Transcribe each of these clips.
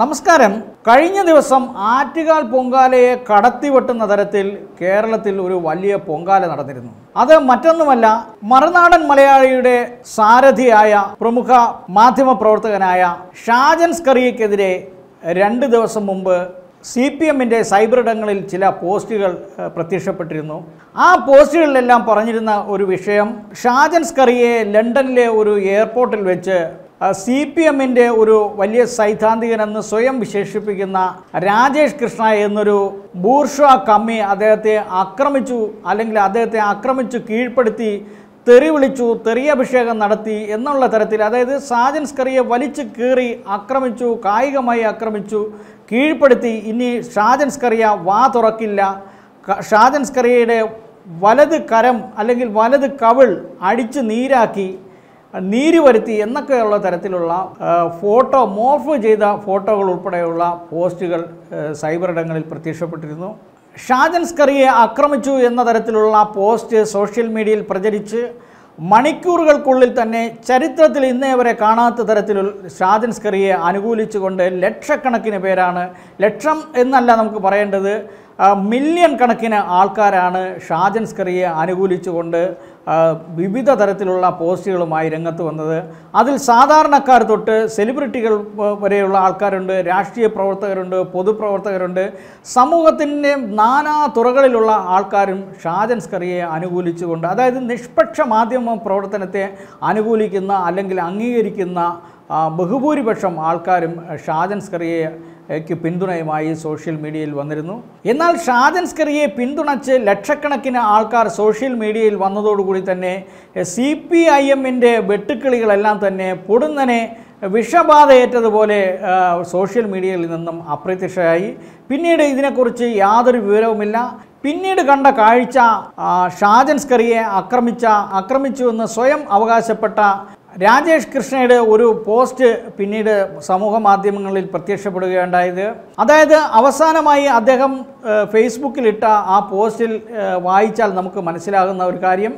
നമസ്കാരം കഴിഞ്ഞ ദിവസം ആറ്റുകാൽ പൊങ്കാലയെ കടത്തിവെട്ടുന്ന തരത്തിൽ കേരളത്തിൽ ഒരു വലിയ പൊങ്കാല നടന്നിരുന്നു അത് മറ്റൊന്നുമല്ല മറുനാടൻ മലയാളിയുടെ സാരഥിയായ പ്രമുഖ മാധ്യമ പ്രവർത്തകനായ ഷാജൻ സ്കറിയക്കെതിരെ രണ്ട് ദിവസം മുമ്പ് സി പി എമ്മിൻ്റെ സൈബറിടങ്ങളിൽ ചില പോസ്റ്റുകൾ പ്രത്യക്ഷപ്പെട്ടിരുന്നു ആ പോസ്റ്റുകളിലെല്ലാം പറഞ്ഞിരുന്ന ഒരു വിഷയം ഷാജൻ സ്കറിയെ ലണ്ടനിലെ ഒരു എയർപോർട്ടിൽ വെച്ച് സി പി എമ്മിൻ്റെ ഒരു വലിയ സൈദ്ധാന്തികനെന്ന് സ്വയം വിശേഷിപ്പിക്കുന്ന രാജേഷ് കൃഷ്ണ എന്നൊരു ബൂർഷ കമ്മി അദ്ദേഹത്തെ ആക്രമിച്ചു അല്ലെങ്കിൽ അദ്ദേഹത്തെ ആക്രമിച്ചു കീഴ്പ്പെടുത്തി തെറി വിളിച്ചു തെറിയഭിഷേകം നടത്തി എന്നുള്ള തരത്തിൽ അതായത് സാജൻ സ്കറിയെ വലിച്ചു കീറി ആക്രമിച്ചു കായികമായി ആക്രമിച്ചു കീഴ്പ്പെടുത്തി ഇനി ഷാജൻ സ്കറിയ വാ തുറക്കില്ല ഷാജൻ സ്കറിയയുടെ വലത് കരം അല്ലെങ്കിൽ വലത് കവിൾ അടിച്ച് നീരാക്കി നീര് വരുത്തി എന്നൊക്കെയുള്ള തരത്തിലുള്ള ഫോട്ടോ മോർഫ് ചെയ്ത ഫോട്ടോകൾ ഉൾപ്പെടെയുള്ള പോസ്റ്റുകൾ സൈബർ ഇടങ്ങളിൽ പ്രത്യക്ഷപ്പെട്ടിരുന്നു ഷാജൻ സ്കറിയെ ആക്രമിച്ചു എന്ന തരത്തിലുള്ള പോസ്റ്റ് സോഷ്യൽ മീഡിയയിൽ പ്രചരിച്ച് മണിക്കൂറുകൾക്കുള്ളിൽ തന്നെ ചരിത്രത്തിൽ ഇന്നേ വരെ കാണാത്ത തരത്തിൽ ഷാജൻ സ്കറിയെ അനുകൂലിച്ചുകൊണ്ട് ലക്ഷക്കണക്കിന് പേരാണ് ലക്ഷം എന്നല്ല നമുക്ക് പറയേണ്ടത് മില്യൺ കണക്കിന് ആൾക്കാരാണ് ഷാജൻ സ്കറിയെ അനുകൂലിച്ചുകൊണ്ട് വിവിധ തരത്തിലുള്ള പോസ്റ്റുകളുമായി രംഗത്ത് വന്നത് അതിൽ സാധാരണക്കാർ തൊട്ട് സെലിബ്രിറ്റികൾ വരെയുള്ള ആൾക്കാരുണ്ട് രാഷ്ട്രീയ പ്രവർത്തകരുണ്ട് പൊതുപ്രവർത്തകരുണ്ട് സമൂഹത്തിൻ്റെ നാനാ തുറകളിലുള്ള ആൾക്കാരും ഷാജൻ സ്കറിയെ അനുകൂലിച്ചുകൊണ്ട് അതായത് നിഷ്പക്ഷ മാധ്യമ പ്രവർത്തനത്തെ അനുകൂലിക്കുന്ന അല്ലെങ്കിൽ അംഗീകരിക്കുന്ന ബഹുഭൂരിപക്ഷം ആൾക്കാരും ഷാജൻ സ്കറിയെ ക്ക് പിന്തുണയുമായി സോഷ്യൽ മീഡിയയിൽ വന്നിരുന്നു എന്നാൽ ഷാജൻസ്കറിയെ പിന്തുണച്ച് ലക്ഷക്കണക്കിന് ആൾക്കാർ സോഷ്യൽ മീഡിയയിൽ വന്നതോടുകൂടി തന്നെ സി പി ഐ എമ്മിൻ്റെ വെട്ടുക്കിളികളെല്ലാം തന്നെ പൊടുന്നനെ വിഷബാധയേറ്റതുപോലെ സോഷ്യൽ മീഡിയയിൽ നിന്നും അപ്രത്യക്ഷയായി പിന്നീട് ഇതിനെക്കുറിച്ച് യാതൊരു വിവരവുമില്ല പിന്നീട് കണ്ട കാഴ്ച ഷാജൻസ്കറിയെ ആക്രമിച്ച ആക്രമിച്ചുവെന്ന് സ്വയം അവകാശപ്പെട്ട രാജേഷ് കൃഷ്ണയുടെ ഒരു പോസ്റ്റ് പിന്നീട് സമൂഹ മാധ്യമങ്ങളിൽ പ്രത്യക്ഷപ്പെടുകയുണ്ടായത് അതായത് അവസാനമായി അദ്ദേഹം ഫേസ്ബുക്കിലിട്ട ആ പോസ്റ്റിൽ വായിച്ചാൽ നമുക്ക് മനസ്സിലാകുന്ന ഒരു കാര്യം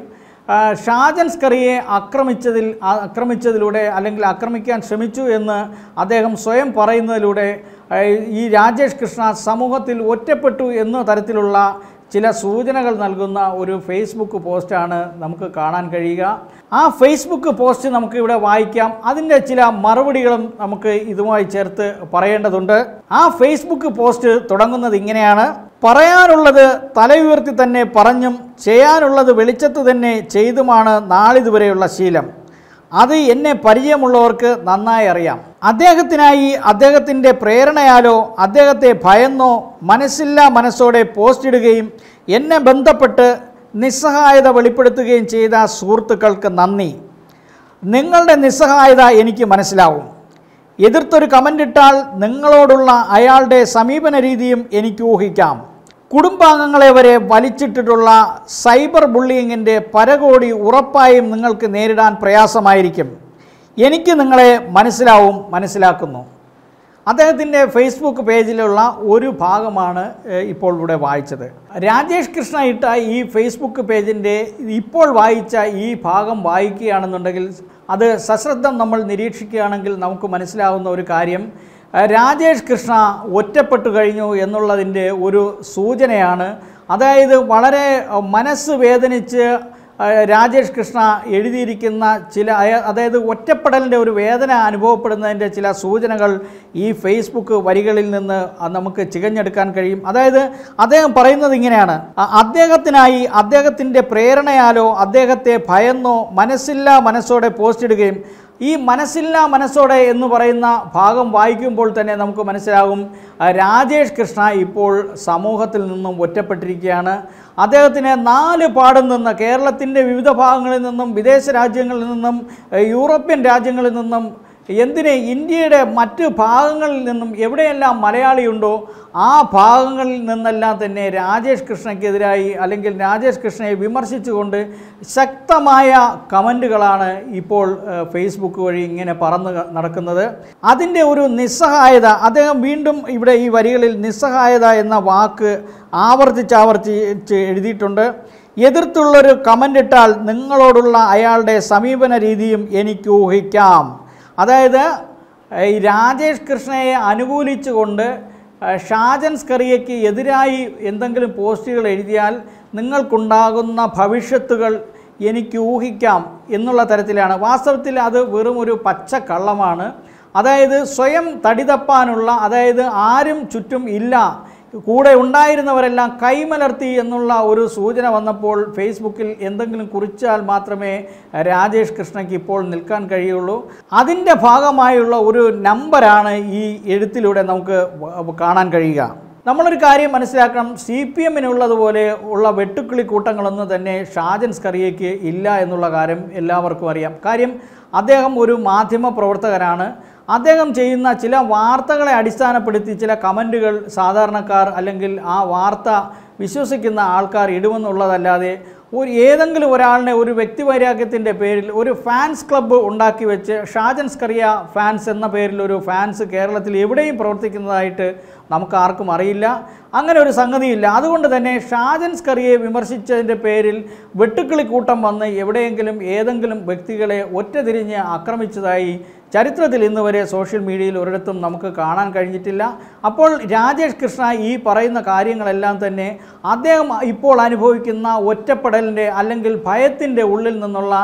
ഷാജൻ സ്കറിയെ ആക്രമിച്ചതിൽ ആക്രമിച്ചതിലൂടെ അല്ലെങ്കിൽ ആക്രമിക്കാൻ ശ്രമിച്ചു എന്ന് അദ്ദേഹം സ്വയം പറയുന്നതിലൂടെ ഈ രാജേഷ് കൃഷ്ണ സമൂഹത്തിൽ ഒറ്റപ്പെട്ടു എന്ന തരത്തിലുള്ള ചില സൂചനകൾ നൽകുന്ന ഒരു ഫേസ്ബുക്ക് പോസ്റ്റാണ് നമുക്ക് കാണാൻ കഴിയുക ആ ഫേസ്ബുക്ക് പോസ്റ്റ് നമുക്ക് ഇവിടെ വായിക്കാം അതിൻ്റെ ചില മറുപടികളും നമുക്ക് ഇതുമായി ചേർത്ത് പറയേണ്ടതുണ്ട് ആ ഫേസ്ബുക്ക് പോസ്റ്റ് തുടങ്ങുന്നത് ഇങ്ങനെയാണ് പറയാനുള്ളത് തലയുയർത്തി തന്നെ പറഞ്ഞും ചെയ്യാനുള്ളത് വെളിച്ചത്ത് തന്നെ ചെയ്തുമാണ് നാളിതുവരെയുള്ള ശീലം അത് എന്നെ പരിചയമുള്ളവർക്ക് നന്നായി അറിയാം അദ്ദേഹത്തിനായി അദ്ദേഹത്തിൻ്റെ പ്രേരണയാലോ അദ്ദേഹത്തെ ഭയന്നോ മനസ്സില്ലാ മനസ്സോടെ പോസ്റ്റ് ഇടുകയും എന്നെ ബന്ധപ്പെട്ട് നിസ്സഹായത വെളിപ്പെടുത്തുകയും ചെയ്ത സുഹൃത്തുക്കൾക്ക് നന്ദി നിങ്ങളുടെ നിസ്സഹായത എനിക്ക് മനസ്സിലാവും എതിർത്തൊരു കമൻ്റ് ഇട്ടാൽ നിങ്ങളോടുള്ള അയാളുടെ സമീപന രീതിയും എനിക്ക് ഊഹിക്കാം കുടുംബാംഗങ്ങളെ വരെ വലിച്ചിട്ടിട്ടുള്ള സൈബർ ബുള്ളിയിങ്ങിൻ്റെ പരകോടി ഉറപ്പായും നിങ്ങൾക്ക് നേരിടാൻ പ്രയാസമായിരിക്കും എനിക്ക് നിങ്ങളെ മനസ്സിലാവും മനസ്സിലാക്കുന്നു അദ്ദേഹത്തിൻ്റെ ഫേസ്ബുക്ക് പേജിലുള്ള ഒരു ഭാഗമാണ് ഇപ്പോൾ ഇവിടെ വായിച്ചത് രാജേഷ് കൃഷ്ണ ഇട്ട ഈ ഫേസ്ബുക്ക് പേജിൻ്റെ ഇപ്പോൾ വായിച്ച ഈ ഭാഗം വായിക്കുകയാണെന്നുണ്ടെങ്കിൽ അത് സശ്രദ്ധം നമ്മൾ നിരീക്ഷിക്കുകയാണെങ്കിൽ നമുക്ക് മനസ്സിലാവുന്ന ഒരു കാര്യം രാജേഷ് കൃഷ്ണ ഒറ്റപ്പെട്ടു കഴിഞ്ഞു എന്നുള്ളതിൻ്റെ ഒരു സൂചനയാണ് അതായത് വളരെ മനസ്സ് വേദനിച്ച് രാജേഷ് കൃഷ്ണ എഴുതിയിരിക്കുന്ന ചില അതായത് ഒറ്റപ്പെടലിൻ്റെ ഒരു വേദന അനുഭവപ്പെടുന്നതിൻ്റെ ചില സൂചനകൾ ഈ ഫേസ്ബുക്ക് വരികളിൽ നിന്ന് നമുക്ക് ചികഞ്ഞെടുക്കാൻ കഴിയും അതായത് അദ്ദേഹം പറയുന്നത് ഇങ്ങനെയാണ് അദ്ദേഹത്തിനായി അദ്ദേഹത്തിൻ്റെ പ്രേരണയാലോ അദ്ദേഹത്തെ ഭയന്നോ മനസ്സില്ലാ മനസ്സോടെ പോസ്റ്റ് ഇടുകയും ഈ മനസ്സില്ലാ മനസ്സോടെ എന്ന് പറയുന്ന ഭാഗം വായിക്കുമ്പോൾ തന്നെ നമുക്ക് മനസ്സിലാകും രാജേഷ് കൃഷ്ണ ഇപ്പോൾ സമൂഹത്തിൽ നിന്നും ഒറ്റപ്പെട്ടിരിക്കുകയാണ് അദ്ദേഹത്തിന് നാല് പാടും നിന്ന് കേരളത്തിൻ്റെ വിവിധ ഭാഗങ്ങളിൽ നിന്നും വിദേശ രാജ്യങ്ങളിൽ നിന്നും യൂറോപ്യൻ രാജ്യങ്ങളിൽ നിന്നും എന്തിന് ഇന്ത്യയുടെ മറ്റ് ഭാഗങ്ങളിൽ നിന്നും എവിടെയെല്ലാം മലയാളിയുണ്ടോ ആ ഭാഗങ്ങളിൽ നിന്നെല്ലാം തന്നെ രാജേഷ് കൃഷ്ണയ്ക്കെതിരായി അല്ലെങ്കിൽ രാജേഷ് കൃഷ്ണയെ വിമർശിച്ചുകൊണ്ട് ശക്തമായ കമൻറ്റുകളാണ് ഇപ്പോൾ ഫേസ്ബുക്ക് വഴി ഇങ്ങനെ പറന്ന് നടക്കുന്നത് അതിൻ്റെ ഒരു നിസ്സഹായത അദ്ദേഹം വീണ്ടും ഇവിടെ ഈ വരികളിൽ നിസ്സഹായത എന്ന വാക്ക് ആവർത്തിച്ചാവർത്തിച്ച് എഴുതിയിട്ടുണ്ട് എതിർത്തുള്ളൊരു കമൻ്റ് ഇട്ടാൽ നിങ്ങളോടുള്ള അയാളുടെ സമീപന രീതിയും എനിക്ക് ഊഹിക്കാം അതായത് ഈ രാജേഷ് കൃഷ്ണയെ അനുകൂലിച്ചുകൊണ്ട് ഷാജൻ സ്കറിയയ്ക്ക് എതിരായി എന്തെങ്കിലും പോസ്റ്റുകൾ എഴുതിയാൽ നിങ്ങൾക്കുണ്ടാകുന്ന ഭവിഷ്യത്തുകൾ എനിക്ക് ഊഹിക്കാം എന്നുള്ള തരത്തിലാണ് വാസ്തവത്തിൽ അത് വെറും ഒരു പച്ചക്കള്ളമാണ് അതായത് സ്വയം തടിതപ്പാനുള്ള അതായത് ആരും ചുറ്റും ഇല്ല കൂടെ ഉണ്ടായിരുന്നവരെല്ലാം കൈമലർത്തി എന്നുള്ള ഒരു സൂചന വന്നപ്പോൾ ഫേസ്ബുക്കിൽ എന്തെങ്കിലും കുറിച്ചാൽ മാത്രമേ രാജേഷ് കൃഷ്ണയ്ക്ക് ഇപ്പോൾ നിൽക്കാൻ കഴിയുള്ളൂ അതിൻ്റെ ഭാഗമായുള്ള ഒരു നമ്പറാണ് ഈ എഴുത്തിലൂടെ നമുക്ക് കാണാൻ കഴിയുക നമ്മളൊരു കാര്യം മനസ്സിലാക്കണം സി പി എമ്മിനുള്ളതുപോലെ ഉള്ള വെട്ടുക്കിളി കൂട്ടങ്ങളൊന്നും തന്നെ ഷാജൻ സ്കറിയയ്ക്ക് ഇല്ല എന്നുള്ള കാര്യം എല്ലാവർക്കും അറിയാം കാര്യം അദ്ദേഹം ഒരു മാധ്യമ പ്രവർത്തകനാണ് അദ്ദേഹം ചെയ്യുന്ന ചില വാർത്തകളെ അടിസ്ഥാനപ്പെടുത്തി ചില കമൻറ്റുകൾ സാധാരണക്കാർ അല്ലെങ്കിൽ ആ വാർത്ത വിശ്വസിക്കുന്ന ആൾക്കാർ ഇടുമെന്നുള്ളതല്ലാതെ ഒരു ഏതെങ്കിലും ഒരാളിനെ ഒരു വ്യക്തിവൈരാഗ്യത്തിൻ്റെ പേരിൽ ഒരു ഫാൻസ് ക്ലബ്ബ് ഉണ്ടാക്കി വെച്ച് ഷാജൻ സ്കറിയ ഫാൻസ് എന്ന പേരിൽ ഒരു ഫാൻസ് കേരളത്തിൽ എവിടെയും പ്രവർത്തിക്കുന്നതായിട്ട് നമുക്ക് ആർക്കും അറിയില്ല അങ്ങനെ ഒരു സംഗതിയില്ല അതുകൊണ്ട് തന്നെ ഷാജൻ സ്കറിയെ വിമർശിച്ചതിൻ്റെ പേരിൽ കൂട്ടം വന്ന് എവിടെയെങ്കിലും ഏതെങ്കിലും വ്യക്തികളെ ഒറ്റതിരിഞ്ഞ് ആക്രമിച്ചതായി ചരിത്രത്തിൽ ഇന്ന് വരെ സോഷ്യൽ മീഡിയയിൽ ഒരിടത്തും നമുക്ക് കാണാൻ കഴിഞ്ഞിട്ടില്ല അപ്പോൾ രാജേഷ് കൃഷ്ണ ഈ പറയുന്ന കാര്യങ്ങളെല്ലാം തന്നെ അദ്ദേഹം ഇപ്പോൾ അനുഭവിക്കുന്ന ഒറ്റപ്പെടലിൻ്റെ അല്ലെങ്കിൽ ഭയത്തിൻ്റെ ഉള്ളിൽ നിന്നുള്ള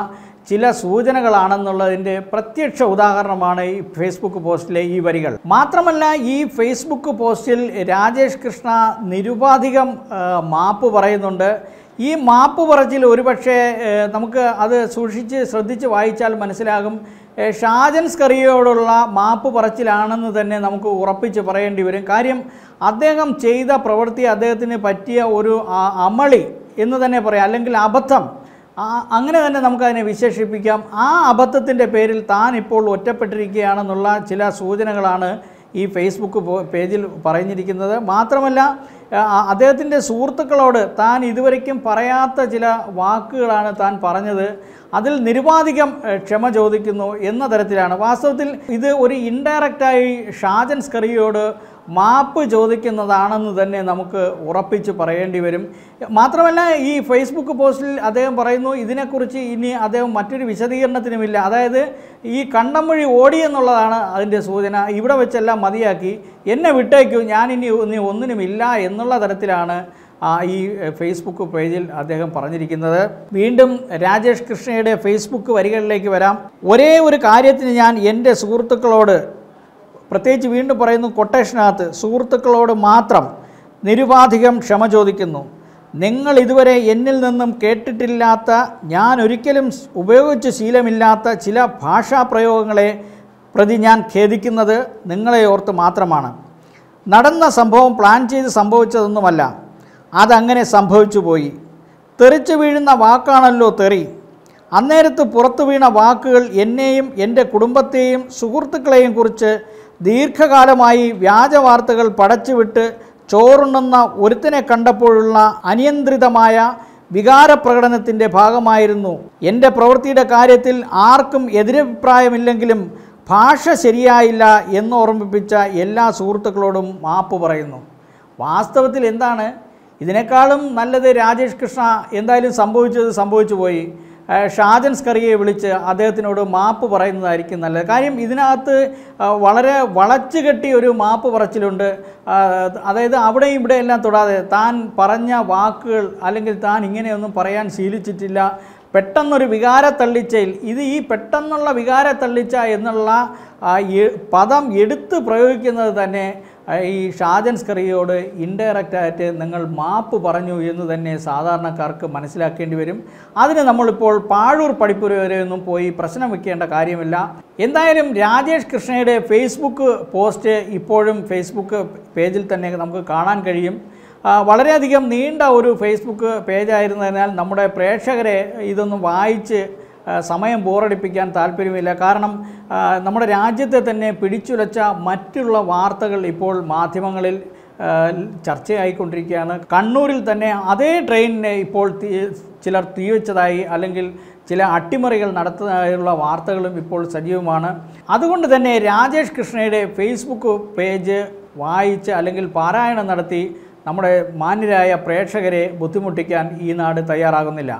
ചില സൂചനകളാണെന്നുള്ളതിൻ്റെ പ്രത്യക്ഷ ഉദാഹരണമാണ് ഈ ഫേസ്ബുക്ക് പോസ്റ്റിലെ ഈ വരികൾ മാത്രമല്ല ഈ ഫേസ്ബുക്ക് പോസ്റ്റിൽ രാജേഷ് കൃഷ്ണ നിരുപാധികം മാപ്പ് പറയുന്നുണ്ട് ഈ മാപ്പ് പറച്ചിൽ ഒരുപക്ഷെ നമുക്ക് അത് സൂക്ഷിച്ച് ശ്രദ്ധിച്ച് വായിച്ചാൽ മനസ്സിലാകും ഷാജൻസ് കറിയോടുള്ള മാപ്പ് പറച്ചിലാണെന്ന് തന്നെ നമുക്ക് ഉറപ്പിച്ച് പറയേണ്ടി വരും കാര്യം അദ്ദേഹം ചെയ്ത പ്രവൃത്തി അദ്ദേഹത്തിന് പറ്റിയ ഒരു അമളി എന്ന് തന്നെ പറയാം അല്ലെങ്കിൽ അബദ്ധം അങ്ങനെ തന്നെ നമുക്കതിനെ വിശേഷിപ്പിക്കാം ആ അബദ്ധത്തിൻ്റെ പേരിൽ താൻ ഇപ്പോൾ ഒറ്റപ്പെട്ടിരിക്കുകയാണെന്നുള്ള ചില സൂചനകളാണ് ഈ ഫേസ്ബുക്ക് പേജിൽ പറഞ്ഞിരിക്കുന്നത് മാത്രമല്ല അദ്ദേഹത്തിൻ്റെ സുഹൃത്തുക്കളോട് താൻ ഇതുവരയ്ക്കും പറയാത്ത ചില വാക്കുകളാണ് താൻ പറഞ്ഞത് അതിൽ നിരുപാധികം ക്ഷമ ചോദിക്കുന്നു എന്ന തരത്തിലാണ് വാസ്തവത്തിൽ ഇത് ഒരു ഇൻഡയറക്റ്റായി ഷാജൻ സ്കറിയോട് മാപ്പ് ചോദിക്കുന്നതാണെന്ന് തന്നെ നമുക്ക് ഉറപ്പിച്ച് പറയേണ്ടി വരും മാത്രമല്ല ഈ ഫേസ്ബുക്ക് പോസ്റ്റിൽ അദ്ദേഹം പറയുന്നു ഇതിനെക്കുറിച്ച് ഇനി അദ്ദേഹം മറ്റൊരു വിശദീകരണത്തിനുമില്ല അതായത് ഈ കണ്ടം വഴി ഓടി എന്നുള്ളതാണ് അതിൻ്റെ സൂചന ഇവിടെ വെച്ചെല്ലാം മതിയാക്കി എന്നെ വിട്ടേക്കൂ ഞാനിനി ഇനി ഒന്നിനുമില്ല എന്നുള്ള തരത്തിലാണ് ഈ ഫേസ്ബുക്ക് പേജിൽ അദ്ദേഹം പറഞ്ഞിരിക്കുന്നത് വീണ്ടും രാജേഷ് കൃഷ്ണയുടെ ഫേസ്ബുക്ക് വരികളിലേക്ക് വരാം ഒരേ ഒരു കാര്യത്തിന് ഞാൻ എൻ്റെ സുഹൃത്തുക്കളോട് പ്രത്യേകിച്ച് വീണ്ടും പറയുന്നു കൊട്ടേഷനകത്ത് സുഹൃത്തുക്കളോട് മാത്രം നിരുപാധികം ക്ഷമ ചോദിക്കുന്നു നിങ്ങൾ ഇതുവരെ എന്നിൽ നിന്നും കേട്ടിട്ടില്ലാത്ത ഞാൻ ഒരിക്കലും ഉപയോഗിച്ച് ശീലമില്ലാത്ത ചില ഭാഷാ പ്രയോഗങ്ങളെ പ്രതി ഞാൻ ഖേദിക്കുന്നത് നിങ്ങളെ ഓർത്ത് മാത്രമാണ് നടന്ന സംഭവം പ്ലാൻ ചെയ്ത് സംഭവിച്ചതൊന്നുമല്ല അതങ്ങനെ സംഭവിച്ചു പോയി തെറിച്ചു വീഴുന്ന വാക്കാണല്ലോ തെറി അന്നേരത്ത് പുറത്തു വീണ വാക്കുകൾ എന്നെയും എൻ്റെ കുടുംബത്തെയും സുഹൃത്തുക്കളെയും കുറിച്ച് ദീർഘകാലമായി വ്യാജ വാർത്തകൾ പടച്ചുവിട്ട് ചോറുണ്ണുന്ന ഒരുത്തിനെ കണ്ടപ്പോഴുള്ള അനിയന്ത്രിതമായ പ്രകടനത്തിൻ്റെ ഭാഗമായിരുന്നു എൻ്റെ പ്രവൃത്തിയുടെ കാര്യത്തിൽ ആർക്കും എതിരഭിപ്രായമില്ലെങ്കിലും ഭാഷ ശരിയായില്ല ഓർമ്മിപ്പിച്ച എല്ലാ സുഹൃത്തുക്കളോടും മാപ്പ് പറയുന്നു വാസ്തവത്തിൽ എന്താണ് ഇതിനേക്കാളും നല്ലത് രാജേഷ് കൃഷ്ണ എന്തായാലും സംഭവിച്ചത് സംഭവിച്ചു പോയി ഷാജൻ സ്കറിയെ വിളിച്ച് അദ്ദേഹത്തിനോട് മാപ്പ് പറയുന്നതായിരിക്കും നല്ലത് കാര്യം ഇതിനകത്ത് വളരെ വളച്ചു കെട്ടി ഒരു മാപ്പ് പറച്ചിലുണ്ട് അതായത് അവിടെയും ഇവിടെ എല്ലാം തൊടാതെ താൻ പറഞ്ഞ വാക്കുകൾ അല്ലെങ്കിൽ താൻ ഇങ്ങനെയൊന്നും പറയാൻ ശീലിച്ചിട്ടില്ല പെട്ടെന്നൊരു വികാരത്തള്ളിച്ചയിൽ ഇത് ഈ പെട്ടെന്നുള്ള വികാരത്തള്ളിച്ച എന്നുള്ള പദം എടുത്ത് പ്രയോഗിക്കുന്നത് തന്നെ ഈ ഷാജൻ സ്കറിയോട് ഇൻഡയറക്റ്റായിട്ട് നിങ്ങൾ മാപ്പ് പറഞ്ഞു എന്ന് തന്നെ സാധാരണക്കാർക്ക് മനസ്സിലാക്കേണ്ടി വരും അതിന് നമ്മളിപ്പോൾ പാഴൂർ പഠിപ്പുര വരെയൊന്നും പോയി പ്രശ്നം വയ്ക്കേണ്ട കാര്യമില്ല എന്തായാലും രാജേഷ് കൃഷ്ണയുടെ ഫേസ്ബുക്ക് പോസ്റ്റ് ഇപ്പോഴും ഫേസ്ബുക്ക് പേജിൽ തന്നെ നമുക്ക് കാണാൻ കഴിയും വളരെയധികം നീണ്ട ഒരു ഫേസ്ബുക്ക് പേജായിരുന്നതിനാൽ നമ്മുടെ പ്രേക്ഷകരെ ഇതൊന്ന് വായിച്ച് സമയം ബോറടിപ്പിക്കാൻ താല്പര്യമില്ല കാരണം നമ്മുടെ രാജ്യത്തെ തന്നെ പിടിച്ചുലച്ച മറ്റുള്ള വാർത്തകൾ ഇപ്പോൾ മാധ്യമങ്ങളിൽ ചർച്ചയായിക്കൊണ്ടിരിക്കുകയാണ് കണ്ണൂരിൽ തന്നെ അതേ ട്രെയിനിനെ ഇപ്പോൾ ചിലർ തീവച്ചതായി അല്ലെങ്കിൽ ചില അട്ടിമറികൾ നടത്തുന്നതായുള്ള വാർത്തകളും ഇപ്പോൾ സജീവമാണ് അതുകൊണ്ട് തന്നെ രാജേഷ് കൃഷ്ണയുടെ ഫേസ്ബുക്ക് പേജ് വായിച്ച് അല്ലെങ്കിൽ പാരായണം നടത്തി നമ്മുടെ മാന്യരായ പ്രേക്ഷകരെ ബുദ്ധിമുട്ടിക്കാൻ ഈ നാട് തയ്യാറാകുന്നില്ല